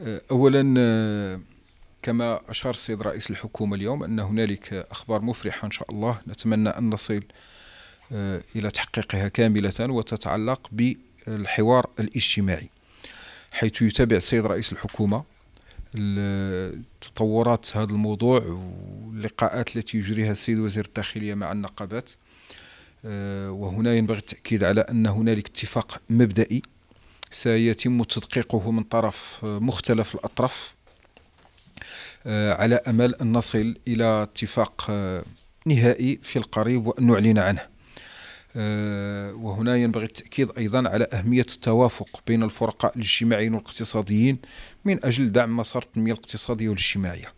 أه، اولا أه، كما اشار السيد رئيس الحكومه اليوم ان هنالك اخبار مفرحه ان شاء الله نتمنى ان نصل أه، الى تحقيقها كامله وتتعلق بالحوار الاجتماعي حيث يتابع السيد رئيس الحكومه تطورات هذا الموضوع واللقاءات التي يجريها السيد وزير الداخليه مع النقابات وهنا ينبغي التاكيد على ان هنالك اتفاق مبدئي سيتم تدقيقه من طرف آه، مختلف الأطراف آه، على أمل أن نصل إلى اتفاق آه، نهائي في القريب وأن نعلن عنه وهنا ينبغي التأكيد أيضا على أهمية التوافق بين الفرقاء الاجتماعيين والاقتصاديين من أجل دعم مسار التنمية الاقتصادية والاجتماعية